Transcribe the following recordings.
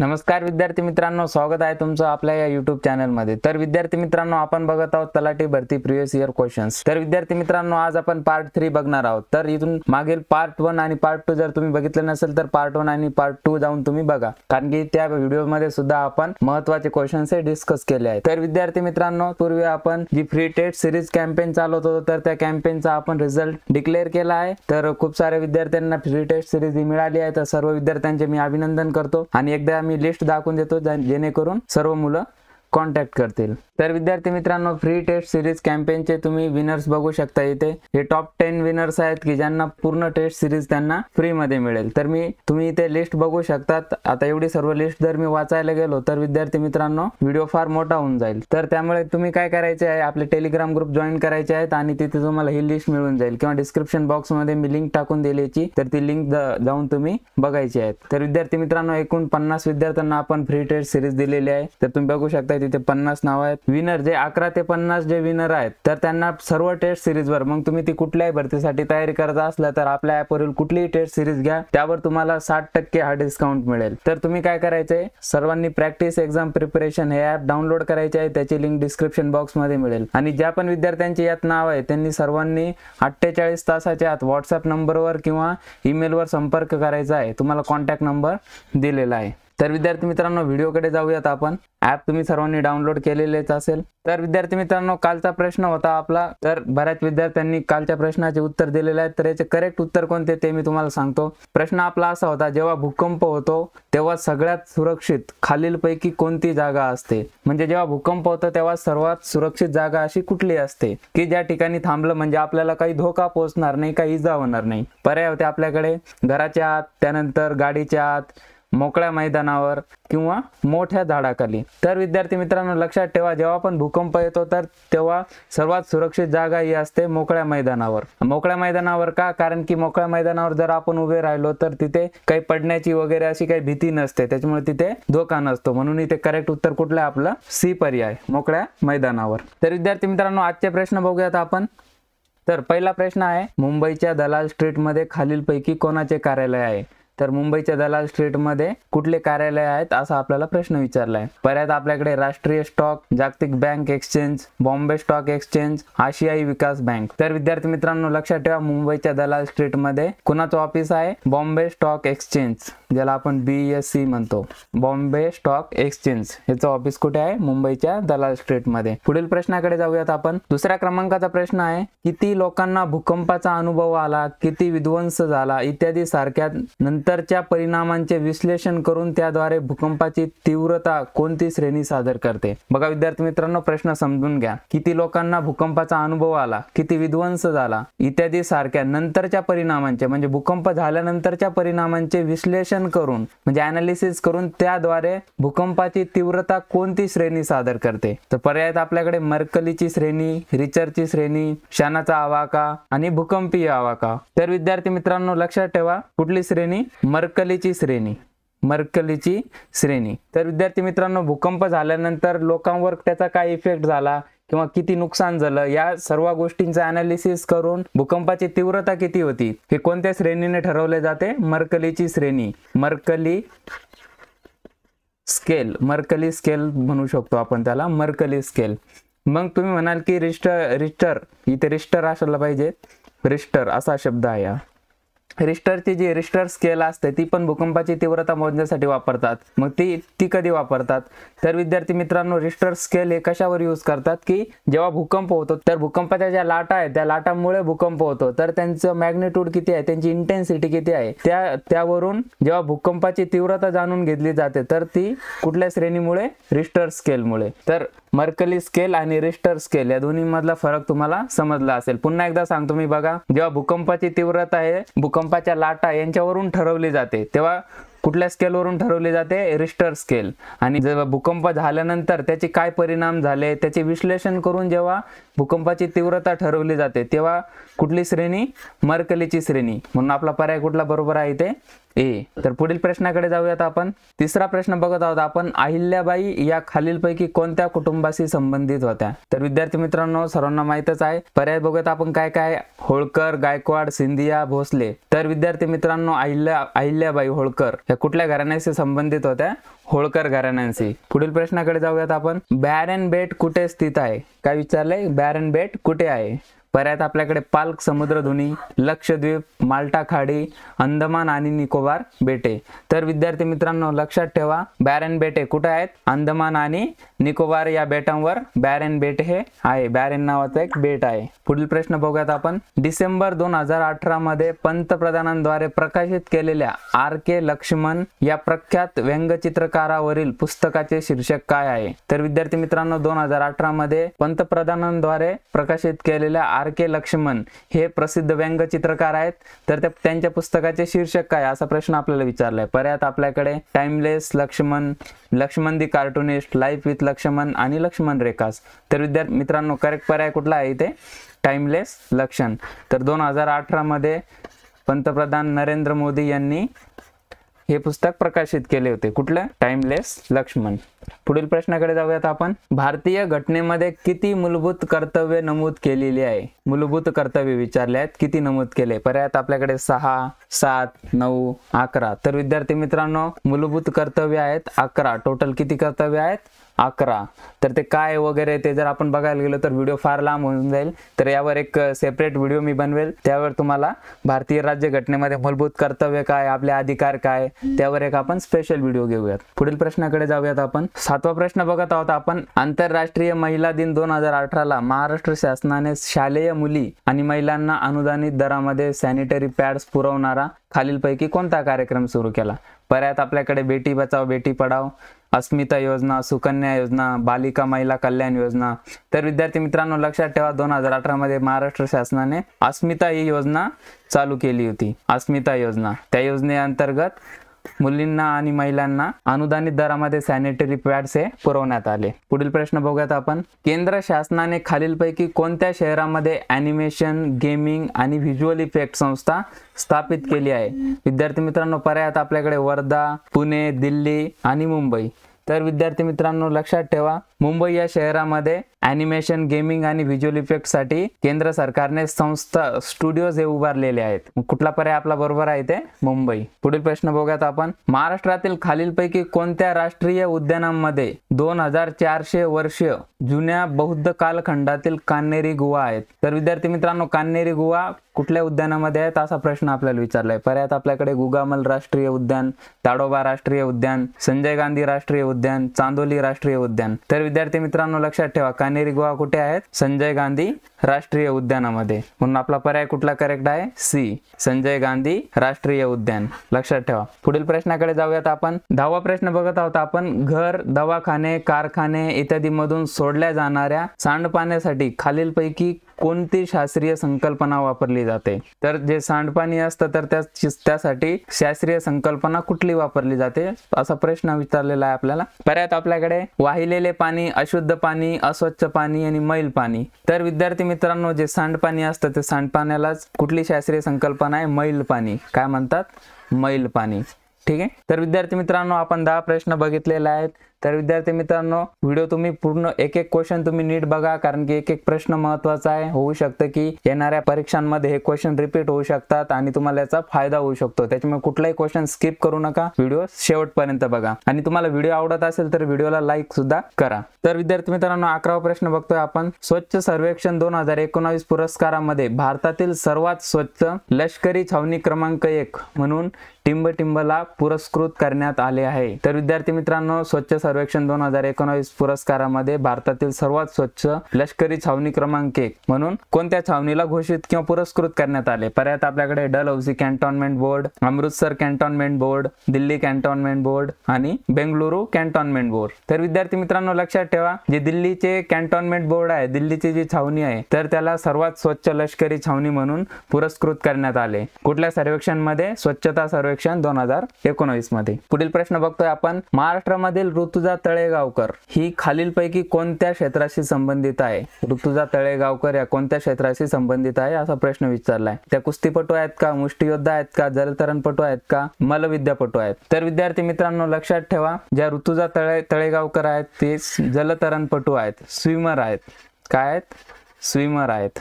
नमस्कार विद्यार्थी मित्रांनो स्वागत आहे तुमचं आपल्या या युट्यूब चॅनलमध्ये तर विद्यार्थी मित्रांनो आपण बघत आहोत तलाठी भरती प्रिव्हियस इयर क्वेश्चन्स तर विद्यार्थी मित्रांनो आज आपण पार्ट थ्री बघणार आहोत तर इथून मागील पार्ट वन आणि पार्ट टू जर तुम्ही बघितलं नसेल तर पार्ट वन आणि पार्ट टू जाऊन तुम्ही बघा कारण की त्या व्हिडिओमध्ये सुद्धा आपण महत्वाचे क्वेश्चन्स हे डिस्कस केले आहेत तर विद्यार्थी मित्रांनो पूर्वी आपण जी फ्री टेस्ट सिरीज कॅम्पेन चालवत होतो तर त्या कॅम्पेनचा आपण रिझल्ट डिक्लेअर केला आहे तर खूप साऱ्या विद्यार्थ्यांना फ्री टेस्ट सिरीज ही मिळाली आहे तर सर्व विद्यार्थ्यांचे मी अभिनंदन करतो आणि एकदा आम्ही लिस्ट दाखवून देतो जेणेकरून सर्व मुलं कॉन्टॅक्ट करतील तर विद्यार्थी मित्रांनो फ्री टेस्ट सिरीज कॅम्पेनचे तुम्ही विनर्स बघू शकता इथे हे टॉप टेन विनर्स आहेत की ज्यांना पूर्ण टेस्ट सिरीज त्यांना फ्रीमध्ये मिळेल तर मी तुम्ही इथे लिस्ट बघू शकतात आता एवढी सर्व लिस्ट जर मी वाचायला गेलो तर विद्यार्थी मित्रांनो व्हिडिओ फार मोठा होऊन जाईल तर त्यामुळे तुम्ही काय करायचे आहे आपले टेलिग्राम ग्रुप जॉईन करायचे आहेत आणि तिथे तुम्हाला ही लिस्ट मिळून जाईल किंवा डिस्क्रिप्शन बॉक्समध्ये मी लिंक टाकून दिल्याची तर ती लिंक जाऊन तुम्ही बघायची आहेत तर विद्यार्थी मित्रांनो एकूण पन्नास विद्यार्थ्यांना आपण फ्री टेस्ट सिरीज दिलेली आहे तर तुम्ही बघू शकता तिथे पन्नास नाव आहेत विनर जे अकरा ते पन्नास जे विनर आहेत तर त्यांना सर्व टेस्ट वर मग तुम्ही ती कुठल्याही भरतीसाठी तयारी करत असला तर आपल्या ॲपवरील कुठलीही टेस्ट सिरीज घ्या त्यावर तुम्हाला साठ टक्के हा डिस्काउंट मिळेल तर तुम्ही काय करायचंय सर्वांनी प्रॅक्टिस एक्झाम प्रिपरेशन हे ॲप डाउनलोड करायचे आहे त्याची लिंक डिस्क्रिप्शन बॉक्स मध्ये मिळेल आणि ज्या पण विद्यार्थ्यांचे यात नाव आहे त्यांनी सर्वांनी अठ्ठेचाळीस तासाच्या आत व्हॉट्सअप नंबरवर किंवा ईमेलवर संपर्क करायचा आहे तुम्हाला कॉन्टॅक्ट नंबर दिलेला आहे तर विद्यार्थी मित्रांनो व्हिडिओकडे जाऊयात आपण ऍप तुम्ही सर्वांनी डाउनलोड केलेलेच असेल तर विद्यार्थी मित्रांनो कालचा प्रश्न होता आपला तर बऱ्याच विद्यार्थ्यांनी कालच्या प्रश्नाचे उत्तर दिलेले आहे तर याचे करेक्ट उत्तर कोणते ते मी तुम्हाला सांगतो प्रश्न आपला असा होता जेव्हा भूकंप होतो तेव्हा सगळ्यात सुरक्षित खालीलपैकी कोणती जागा असते म्हणजे जेव्हा भूकंप होतो तेव्हा सर्वात सुरक्षित जागा अशी कुठली असते की ज्या ठिकाणी थांबलं म्हणजे आपल्याला काही धोका पोहोचणार नाही काही इजा होणार नाही पर्याय होते आपल्याकडे घराच्या आत त्यानंतर गाडीच्या आत मोकळ्या मैदानावर किंवा मोठ्या झाडाखाली तर विद्यार्थी मित्रांनो लक्षात ठेवा जेव्हा पण भूकंप येतो तर तेव्हा सर्वात सुरक्षित जागा ही असते मोकळ्या मैदानावर मोकळ्या मैदानावर का कारण की मोकळ्या मैदानावर जर आपण उभे राहिलो तर तिथे काही पडण्याची वगैरे अशी काही भीती नसते त्याच्यामुळे तिथे धोका नसतो म्हणून इथे करेक्ट उत्तर कुठलं आपलं सी पर्याय मोकळ्या मैदानावर तर विद्यार्थी मित्रांनो आजचे प्रश्न बघूयात आपण तर पहिला प्रश्न आहे मुंबईच्या दलाल स्ट्रीटमध्ये खालीलपैकी कोणाचे कार्यालय आहे तर मुंबईच्या दलाल स्ट्रीटमध्ये कुठले कार्यालय आहेत असा आपल्याला प्रश्न विचारलाय पर्यात आपल्याकडे राष्ट्रीय स्टॉक जागतिक bank exchange Bombay stock exchange आशियाई विकास बँक तर विद्यार्थी मित्रांनो लक्षात ठेवा मुंबईच्या दलाल स्ट्रीटमध्ये कुणाचं ऑफिस आहे बॉम्बे स्टॉक एक्सचेंज ज्याला आपण बीएससी e म्हणतो बॉम्बे स्टॉक एक्सचेंज याचं ऑफिस कुठे आहे मुंबईच्या दलाल स्ट्रीटमध्ये पुढील प्रश्नाकडे जाऊयात आपण दुसऱ्या क्रमांकाचा प्रश्न आहे किती लोकांना भूकंपाचा अनुभव आला किती विध्वंस झाला इत्यादी सारख्या नंतर नंतरच्या परिणामांचे विश्लेषण करून त्याद्वारे भूकंपाची तीव्रता कोणती श्रेणी सादर करते बघा विद्यार्थी मित्रांनो प्रश्न समजून घ्या किती लोकांना भूकंपाचा अनुभव आला किती विध्वंस झाला इत्यादी सारख्या नंतरच्या परिणामांचे म्हणजे भूकंप झाल्यानंतरच्या परिणामांचे विश्लेषण करून म्हणजे अनालिसिस करून त्याद्वारे भूकंपाची तीव्रता कोणती श्रेणी सादर करते तर पर्यायात आपल्याकडे मर्कलीची श्रेणी रिचरची श्रेणी शानाचा आवाका आणि भूकंपीय आवाका तर विद्यार्थी मित्रांनो लक्षात ठेवा कुठली श्रेणी मरकलीची श्रेणी मरकलीची श्रेणी तर विद्यार्थी मित्रांनो भूकंप झाल्यानंतर लोकांवर त्याचा काय इफेक्ट झाला किंवा किती नुकसान झालं या सर्व गोष्टींचं अनालिसिस करून भूकंपाची तीव्रता किती होती हे कोणत्या श्रेणीने ठरवले जाते मरकलीची श्रेणी मरकली स्केल मरकली स्केल म्हणू शकतो आपण त्याला मरकली स्केल मग तुम्ही म्हणाल की रिस्टर रिस्टर इथे रिस्टर असायला पाहिजे रिस्टर असा शब्द आहे रिस्टरची जी रिस्टर स्केल असते ती पण भूकंपाची तीव्रता मोजण्यासाठी वापरतात मग ती ती कधी वापरतात तर विद्यार्थी मित्रांनो रिस्टर स्केल हे कशावर यूज करतात की जेव्हा भूकंप होतो तर भूकंपाच्या ज्या लाटा आहेत त्या लाटामुळे भूकंप होतो तर त्यांचं मॅग्नेट्यूड किती आहे त्यांची इंटेन्सिटी किती आहे त्या त्यावरून जेव्हा भूकंपाची तीव्रता जाणून घेतली जाते तर ती कुठल्या श्रेणीमुळे रिस्टर स्केलमुळे तर मर्कली स्केल आणि रिस्टर स्केल या दोन्हीमधला फरक तुम्हाला समजला असेल पुन्हा एकदा सांगतो मी बघा जेव्हा भूकंपाची तीव्रता आहे भूकंपाच्या लाटा यांच्यावरून ठरवली जाते तेव्हा कुठल्या स्केलवरून ठरवली जाते रिस्टर स्केल आणि जेव्हा भूकंप झाल्यानंतर त्याचे काय परिणाम झाले त्याचे विश्लेषण करून जेव्हा भूकंपाची तीव्रता ठरवली जाते तेव्हा कुठली श्रेणी मर्कलीची श्रेणी म्हणून आपला पर्याय कुठला बरोबर आहे ते ए तर पुढील प्रश्नाकडे जाऊयात आपण तिसरा प्रश्न बघत आहोत आपण अहिल्याबाई या खालीलपैकी कोणत्या कुटुंबाशी संबंधित होत्या तर विद्यार्थी मित्रांनो सर्वांना माहितच आहे पर्याय बघत आपण काय काय होळकर गायकवाड सिंधिया भोसले तर विद्यार्थी मित्रांनो अहिल्या अहिल्याबाई होळकर या कुठल्या घराण्याशी संबंधित होत्या होळकर घराण्यांशी पुढील प्रश्नाकडे जाऊयात आपण बॅरन बेट कुठे स्थित आहे काय विचारलंय बॅरन बेट कुठे आहे पर्यात आपल्याकडे समुद्र समुद्रधुनी लक्षद्वीप माल्टा खाडी अंदमान आणि निकोबार बेटे तर विद्यार्थी मित्रांनो लक्षात ठेवा बॅरेन बेटे कुठे आहेत अंदमान आणि निकोबार या बेटांवर बॅरेन बेट हे आहे बॅरेन नावाचं एक बेट आहे पुढील प्रश्न बघूयात आपण डिसेंबर दोन हजार अठरा मध्ये पंतप्रधानांद्वारे प्रकाशित केलेल्या आर के लक्ष्मण या प्रख्यात व्यंगचित्रकारावरील पुस्तकाचे शीर्षक काय आहे तर विद्यार्थी मित्रांनो दोन हजार अठरा मध्ये पंतप्रधानांद्वारे प्रकाशित केलेल्या आर आर के लक्ष्मण हे प्रसिद्ध व्यंगचित्रकार आहेत तर त्या त्यांच्या पुस्तकाचे शीर्षक काय असा प्रश्न आपल्याला विचारला पर्यात आपल्याकडे timeless Laxman Laxman the cartoonist life with Laxman आणि लक्ष्मण रेखास तर विद्यार्थी मित्रांनो करेक्ट पर्याय कुठला आहे इथे टाइमलेस लक्षण तर दोन हजार अठरा मध्ये पंतप्रधान नरेंद्र मोदी यांनी हे पुस्तक प्रकाशित केले होते कुठलं टाइमलेस लक्ष्मण पुढील प्रश्नाकडे जाऊयात आपण भारतीय घटनेमध्ये किती मूलभूत कर्तव्य नमूद केलेली आहे मूलभूत कर्तव्य विचारले आहेत किती नमूद केले पर्यायात आपल्याकडे सहा सात नऊ अकरा तर विद्यार्थी मित्रांनो मूलभूत कर्तव्य आहेत अकरा टोटल किती कर्तव्य आहेत अकरा तर ते काय वगैरे ते जर आपण बघायला गेलो तर व्हिडिओ फार लांब होऊन जाईल तर यावर एक सेपरेट व्हिडिओ मी बनवेल त्यावर तुम्हाला भारतीय राज्यघटनेमध्ये मूलभूत कर्तव्य काय आपले अधिकार काय त्यावर एक आपण स्पेशल व्हिडिओ घेऊयात पुढील प्रश्नाकडे जाऊयात आपण सातवा प्रश्न बघत आहोत आपण आंतरराष्ट्रीय महिला दिन दोन हजार अठराला महाराष्ट्र शासनाने शालेय मुली आणि महिलांना अनुदानित दरामध्ये सॅनिटरी पॅड्स पुरवणारा खालीलपैकी कोणता कार्यक्रम सुरू केला परत आपल्याकडे बेटी बचाव बेटी पढाव अस्मिता योजना सुकन्या योजना बालिका महिला कल्याण योजना तर विद्यार्थी मित्रांनो लक्षात ठेवा दोन हजार मध्ये महाराष्ट्र शासनाने अस्मिता ही योजना चालू केली होती अस्मिता योजना त्या योजनेअंतर्गत मुलींना आणि महिलांना अनुदानित दरामध्ये सॅनिटरी पॅड्स हे पुरवण्यात आले पुढील प्रश्न बघूयात आपण केंद्र शासनाने खालीलपैकी कोणत्या शहरामध्ये अॅनिमेशन गेमिंग आणि व्हिज्युअल इफेक्ट संस्था स्थापित केली आहे विद्यार्थी मित्रांनो पर्यायात आपल्याकडे वर्धा पुणे दिल्ली आणि मुंबई तर विद्यार्थी मित्रांनो लक्षात ठेवा मुंबई या शहरामध्ये अॅनिमेशन गेमिंग आणि व्हिज्युअल इफेक्टसाठी केंद्र सरकारने संस्था स्टुडिओज हे उभारलेले आहेत कुठला पर्याय आपला बरोबर आहे ते मुंबई पुढील प्रश्न बघूयात आपण महाराष्ट्रातील खालीलपैकी कोणत्या राष्ट्रीय उद्यानांमध्ये दोन हजार चारशे वर्ष जुन्या बौद्ध कालखंडातील कान्हेरी गुहा आहेत तर विद्यार्थी मित्रांनो कान्नेरी गुहा कुठल्या उद्यानामध्ये आहेत असा प्रश्न आपल्याला विचारलाय पर्याय आपल्याकडे गुगामल राष्ट्रीय उद्यान ताडोबा राष्ट्रीय उद्यान संजय गांधी राष्ट्रीय उद्यान चांदोली राष्ट्रीय उद्यान तर विद्यार्थी मित्रांनो लक्षात ठेवा कानेरी गोवा कुठे आहेत संजय गांधी राष्ट्रीय उद्यानामध्ये म्हणून आपला पर्याय कुठला करेक्ट आहे सी संजय गांधी राष्ट्रीय उद्यान लक्षात ठेवा पुढील प्रश्नाकडे जाऊयात आपण दहावा प्रश्न बघत आहोत आपण घर दवाखाने कारखाने इत्यादी मधून सोडल्या जाणाऱ्या सांडपाण्यासाठी खालीलपैकी कोणती शास्त्रीय संकल्पना वापरली जाते तर जे सांडपाणी असतं तर त्यासाठी शास्त्रीय संकल्पना कुठली वापरली जाते असा प्रश्न विचारलेला आहे आपल्याला पर्यात आपल्याकडे वाहिलेले पाणी अशुद्ध पाणी अस्वच्छ पाणी आणि मैल पाणी तर विद्यार्थी मित्रांनो जे सांडपाणी असतं ते सांडपाण्यालाच कुठली शास्त्रीय संकल्पना आहे मैल पाणी काय म्हणतात मैल पाणी ठीक आहे तर विद्यार्थी मित्रांनो आपण दहा प्रश्न बघितलेले आहेत तर विद्यार्थी मित्रांनो व्हिडिओ तुम्ही पूर्ण एक एक क्वेश्चन तुम्ही नीट बघा कारण की एक एक प्रश्न महत्वाचा आहे होऊ शकतं की येणाऱ्या परीक्षांमध्ये हे क्वेश्चन रिपीट होऊ शकतात आणि तुम्हाला याचा फायदा होऊ शकतो त्याच्यामुळे कुठलाही क्वेश्चन स्किप करू नका व्हिडिओ शेवटपर्यंत बघा आणि तुम्हाला व्हिडिओ आवडत असेल तर व्हिडिओला लाईक सुद्धा करा तर विद्यार्थी मित्रांनो अकरावा प्रश्न बघतोय आपण स्वच्छ सर्वेक्षण दोन हजार एकोणावीस पुरस्कारामध्ये भारतातील सर्वात स्वच्छ लष्करी छावणी क्रमांक एक म्हणून टिंब टिंबला पुरस्कृत करण्यात आले आहे तर विद्यार्थी मित्रांनो स्वच्छ सर्वेक्षण दोन हजार एकोणावीस पुरस्कारामध्ये भारतातील सर्वात स्वच्छ लष्करी छावणी क्रमांक एक म्हणून कोणत्या छावणीला घोषित किंवा पुरस्कृत करण्यात आले पर्यात आपल्याकडे डल Dalhousie cantonment board Amritsar cantonment board Delhi cantonment board आणि बेंगलुरू कॅन्टॉनमेंट बोर्ड तर विद्यार्थी मित्रांनो लक्षात ठेवा जे दिल्लीचे कॅन्टॉनमेंट बोर्ड आहे दिल्लीची जी छावणी आहे तर त्याला सर्वात स्वच्छ लष्करी छावणी म्हणून पुरस्कृत करण्यात आले कुठल्या सर्वेक्षण मध्ये स्वच्छता सर्वेक्षण दोन हजार एकोणवीस मध्ये पुढील प्रश्न बघतोय आपण महाराष्ट्रामधील ऋतुजा तळेगावकर ही खालीलपैकी कोणत्या क्षेत्राशी संबंधित आहे ऋतुजा तळेगावकर या कोणत्या क्षेत्राशी संबंधित आहे असा प्रश्न विचारलाय त्या कुस्तीपटू आहेत का मुष्टीयोद्धा आहेत का जलतरणपटू आहेत का मलविद्यापटू आहेत तर विद्यार्थी मित्रांनो लक्षात ठेवा ज्या ऋतुजा तळे तळेगावकर आहेत ते जलतरणपटू आहेत स्विमर आहेत काय आहेत स्विमर आहेत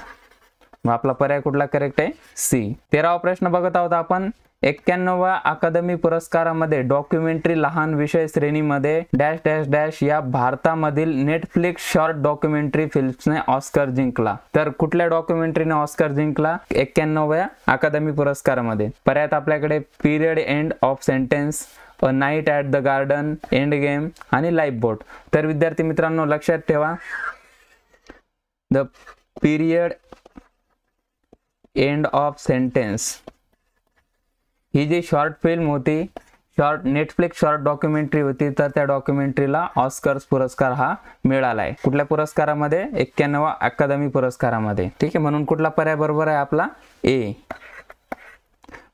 मग आपला पर्याय कुठला करेक्ट आहे सी तेरावा प्रश्न बघत आहोत आपण एक्क्याण्णवा अकादमी पुरस्कारामध्ये डॉक्युमेंटरी लहान विषय श्रेणीमध्ये डॅश डॅश डॅश या भारतामधील नेटफ्लिक्स शॉर्ट डॉक्युमेंटरी फिल्म्सने ऑस्कर जिंकला तर कुठल्या डॉक्युमेंटरीने ऑस्कर जिंकला एक्क्याण्णव्या अकादमी पुरस्कारामध्ये पर्यात आपल्याकडे period end of sentence a night at the garden end game आणि लाईफ बोट तर विद्यार्थी मित्रांनो लक्षात ठेवा the period end of sentence ही जी शॉर्ट फिल्म होती शॉर्ट नेटफ्लिक्स शॉर्ट डॉक्युमेंटरी होती तर त्या डॉक्युमेंटरीला ऑस्कर्स पुरस्कार हा मिळाला आहे कुठल्या पुरस्कारामध्ये एक्क्याण्णव अकादमी पुरस्कारामध्ये ठीक आहे म्हणून कुठला पर्याय बरोबर आहे आपला ए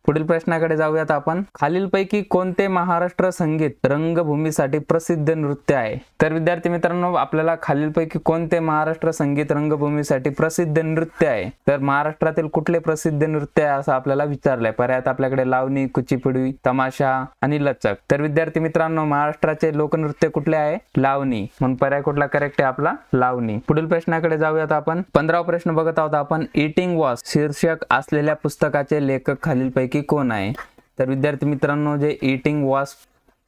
पुढील प्रश्नाकडे जाऊयात आपण खालीलपैकी कोणते महाराष्ट्र संगीत रंगभूमीसाठी प्रसिद्ध नृत्य आहे तर विद्यार्थी मित्रांनो आपल्याला खालीलपैकी कोणते महाराष्ट्र संगीत रंगभूमीसाठी प्रसिद्ध नृत्य आहे तर महाराष्ट्रातील कुठले प्रसिद्ध नृत्य आहे असं आपल्याला विचारलंय पर्यायात आपल्याकडे लावणी कुचीपुडी तमाशा आणि लचक तर विद्यार्थी मित्रांनो महाराष्ट्राचे लोकनृत्य कुठले आहे लावणी म्हणून पर्याय कुठला करेक्ट आहे आपला लावणी पुढील प्रश्नाकडे जाऊयात आपण पंधरावा प्रश्न बघत आहोत आपण इटिंग वॉस शीर्षक असलेल्या पुस्तकाचे लेखक खालीलपैकी नक्की कोण आहे तर विद्यार्थी मित्रांनो जे इटिंग वॉस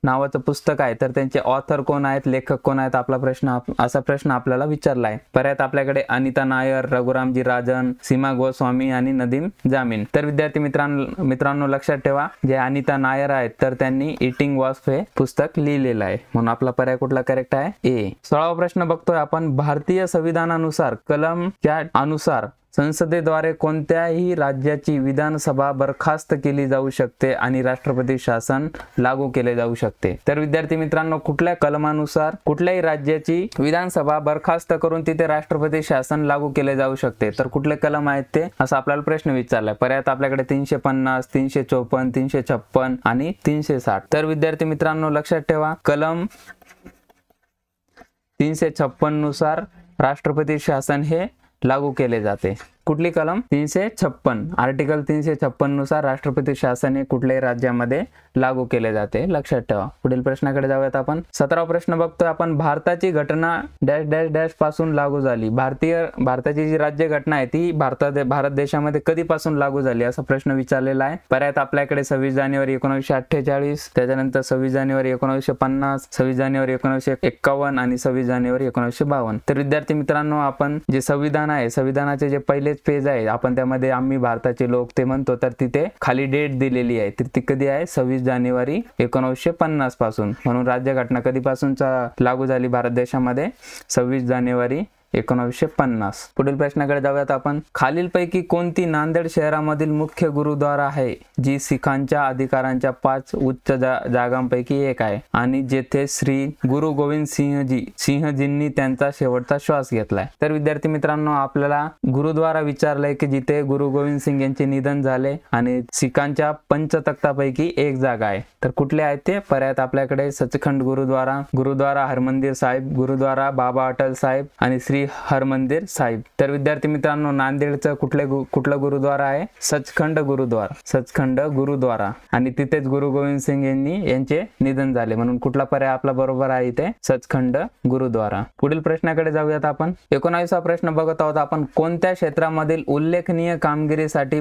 नावाचं पुस्तक आहे तर त्यांचे ऑथर कोण आहेत लेखक कोण आहेत आपला प्रश्न असा प्रश्न आपल्याला विचारला आहे पर्यात आपल्याकडे अनिता नायर रघुरामजी राजन सीमा गोस्वामी आणि नदीम जामीन तर विद्यार्थी मित्रांनो मित्रांनो लक्षात ठेवा जे अनिता नायर आहेत तर त्यांनी इटिंग वॉस्फ हे पुस्तक लिहिलेलं आहे म्हणून आपला पर्याय कुठला करेक्ट आहे ए सोळावा प्रश्न बघतोय आपण भारतीय संविधानानुसार कलमच्या अनुसार संसदेद्वारे कोणत्याही राज्याची विधानसभा बरखास्त केली जाऊ शकते आणि राष्ट्रपती शासन लागू केले जाऊ शकते तर विद्यार्थी मित्रांनो कुठल्या कलमानुसार कुठल्याही राज्याची विधानसभा बरखास्त करून तिथे राष्ट्रपती शासन लागू केले जाऊ शकते तर कुठले कलम आहेत ते असा आपल्याला प्रश्न विचारलाय पर्यात आपल्याकडे तीनशे पन्नास तीनशे चौपन्न तीनशे छप्पन आणि तीनशे साठ तर विद्यार्थी मित्रांनो लक्षात ठेवा कलम तीनशे छप्पन नुसार राष्ट्रपती शासन हे लागू केले जाते कुठली कलम तीनशे छप्पन आर्टिकल तीनशे छप्पन नुसार राष्ट्रपती शासन हे कुठल्याही राज्यामध्ये लागू केले जाते लक्षात ठेवा पुढील प्रश्नाकडे जाऊयात आपण सतरा प्रश्न बघतोय आपण भारताची घटना डॅश डॅश डॅश पासून लागू झाली भारतीय भारताची जी राज्य घटना आहे ती भारतात भारत देशामध्ये कधीपासून लागू झाली असा प्रश्न विचारलेला आहे पर्यात आपल्याकडे सव्वीस जानेवारी एकोणीसशे अठ्ठेचाळीस त्याच्यानंतर सव्वीस जानेवारी एकोणीसशे पन्नास सव्वीस जानेवारी एकोणीसशे एक्कावन्न आणि सव्वीस जानेवारी एकोणीसशे बावन्न तर विद्यार्थी मित्रांनो आपण जे संविधान आहे संविधानाचे जे पहिले मध्येच पेज आहे आपण त्यामध्ये आम्ही भारताचे लोक ते म्हणतो तर तिथे खाली डेट दिलेली आहे तर ती कधी आहे सव्वीस जानेवारी एकोणीसशे पन्नास पासून म्हणून राज्यघटना कधीपासून लागू झाली भारत देशामध्ये सव्वीस जानेवारी एकोणीसशे पन्नास पुढील प्रश्नाकडे जाऊयात आपण खालीलपैकी कोणती नांदेड शहरामधील मुख्य गुरुद्वारा आहे जी सिखांच्या अधिकारांच्या पाच उच्च जागांपैकी एक आहे आणि जेथे श्री गुरु गोविंद सिंहजी सिंहजींनी त्यांचा शेवटचा श्वास घेतलाय तर विद्यार्थी मित्रांनो आपल्याला गुरुद्वारा विचारलाय की जिथे गुरु गोविंद सिंग यांचे निधन झाले आणि सिखांच्या पंचतक्तापैकी एक जागा आहे तर कुठले आहेत ते पर्याय आपल्याकडे सचखंड गुरुद्वारा गुरुद्वारा हरमंदिर साहेब गुरुद्वारा बाबा अटल साहेब आणि श्री श्री हरमंदिर साहिब तर विद्यार्थी मित्रांनो नांदेडचं कुठले कुठलं गुरुद्वारा आहे सचखंड गुरुद्वारा सचखंड गुरुद्वारा आणि तिथेच गुरु गोविंद सिंग यांनी यांचे निधन झाले म्हणून कुठला पर्याय आपला बरोबर आहे इथे सचखंड गुरुद्वारा पुढील प्रश्नाकडे जाऊयात आपण एकोणावीसा प्रश्न बघत आहोत आपण कोणत्या क्षेत्रामधील उल्लेखनीय कामगिरीसाठी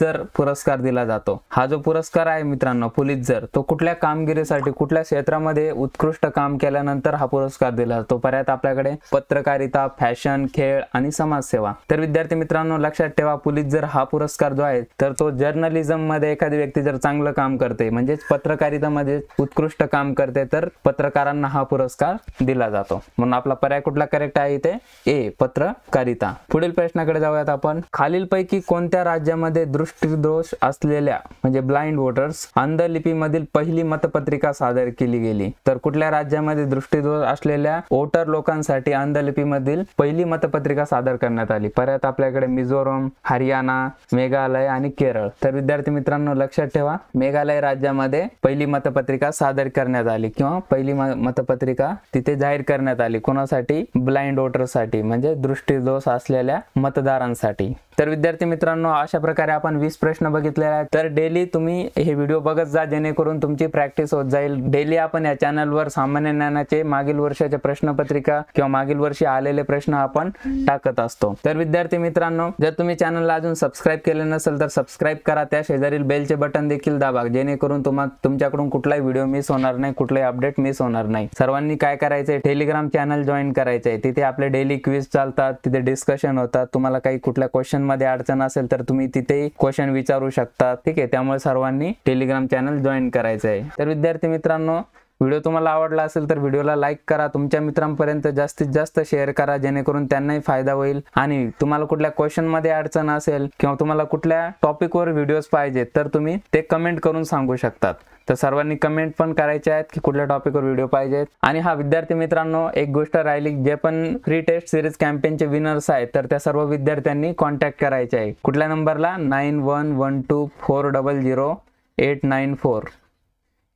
जर पुरस्कार दिला जातो हा जो पुरस्कार आहे मित्रांनो पुलितझर तो कुठल्या कामगिरीसाठी कुठल्या क्षेत्रामध्ये उत्कृष्ट काम केल्यानंतर हा पुरस्कार दिला जातो पर्याय आपल्याकडे पत्रकारिता फॅशन खेळ आणि समाजसेवा तर विद्यार्थी मित्रांनो लक्षात ठेवा पुलिस जर हा पुरस्कार जो आहे तर तो जर्नलिझम मध्ये एखादी व्यक्ती जर चांगलं काम करते म्हणजेच पत्रकारितामध्ये उत्कृष्ट काम करते तर पत्रकारांना हा पुरस्कार दिला जातो म्हणून आपला पर्याय कुठला करेक्ट आहे इथे ए पत्रकारिता पुढील प्रश्नाकडे जाऊयात आपण खालीलपैकी कोणत्या राज्यामध्ये दृष्टीदोष असलेल्या म्हणजे ब्लाइंड वोटर्स अंधलिपीमधील पहिली मतपत्रिका सादर केली गेली तर कुठल्या राज्यामध्ये दृष्टीदोष असलेल्या वोटर लोकांसाठी अंधलिपीमधील पहिली मतपत्रिका सादर करण्यात आली परत आपल्याकडे मिझोरम हरियाणा मेघालय आणि केरळ तर विद्यार्थी मित्रांनो लक्षात ठेवा मेघालय राज्यामध्ये पहिली मतपत्रिका सादर करण्यात आली किंवा पहिली मतपत्रिका तिथे जाहीर करण्यात आली कोणासाठी ब्लाइंड साठी म्हणजे दृष्टीदोष असलेल्या मतदारांसाठी तर विद्यार्थी मित्रांनो अशा प्रकारे आपण वीस प्रश्न बघितले आहेत तर डेली तुम्ही हे व्हिडिओ बघत जा जेणेकरून तुमची प्रॅक्टिस होत जाईल डेली आपण या चॅनलवर सामान्य ज्ञानाचे मागील वर्षाच्या प्रश्नपत्रिका किंवा मागील वर्षी आलेले प्रश्न आपण टाकत असतो तर विद्यार्थी मित्रांनो जर तुम्ही चॅनलला अजून सबस्क्राईब केले नसेल तर सबस्क्राईब करा त्या शेजारील बेलचे बटन देखील दाबा जेणेकरून तुम्हाला तुमच्याकडून कुठलाही व्हिडिओ मिस होणार नाही कुठलाही अपडेट मिस होणार नाही सर्वांनी काय करायचंय टेलिग्राम चॅनल जॉईन करायचंय तिथे आपले डेली क्विज चालतात तिथे डिस्कशन होतात तुम्हाला काही कुठल्या क्वेश्चन मध्ये अडचण असेल तर तुम्ही तिथे क्वेश्चन विचारू शकता ठीक आहे त्यामुळे सर्वांनी टेलिग्राम चॅनल जॉईन करायचं आहे तर विद्यार्थी मित्रांनो व्हिडिओ तुम्हाला आवडला असेल तर व्हिडिओला लाईक करा तुमच्या मित्रांपर्यंत जास्तीत जास्त शेअर करा जेणेकरून त्यांनाही फायदा होईल आणि तुम्हाला कुठल्या क्वेश्चनमध्ये अडचण असेल किंवा तुम्हाला कुठल्या टॉपिकवर व्हिडिओज पाहिजे तर तुम्ही ते कमेंट करून सांगू शकतात तर सर्वांनी कमेंट पण करायचे आहेत की कुठल्या टॉपिकवर व्हिडिओ पाहिजेत आणि हा विद्यार्थी मित्रांनो एक गोष्ट राहिली जे पण फ्री टेस्ट सिरीज कॅम्पेनचे विनर्स आहेत तर त्या सर्व विद्यार्थ्यांनी कॉन्टॅक्ट करायचे आहे कुठल्या नंबरला nine one one two four double zero eight nine four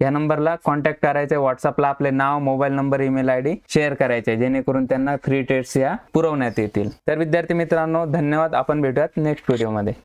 या नंबरला कॉन्टॅक्ट करायचे व्हॉट्सअपला आपले नाव mobile number email I D share करायचे जेणेकरून त्यांना फ्री टेट्स या पुरवण्यात येतील तर विद्यार्थी मित्रांनो धन्यवाद आपण भेटूयात नेक्स्ट व्हिडिओमध्ये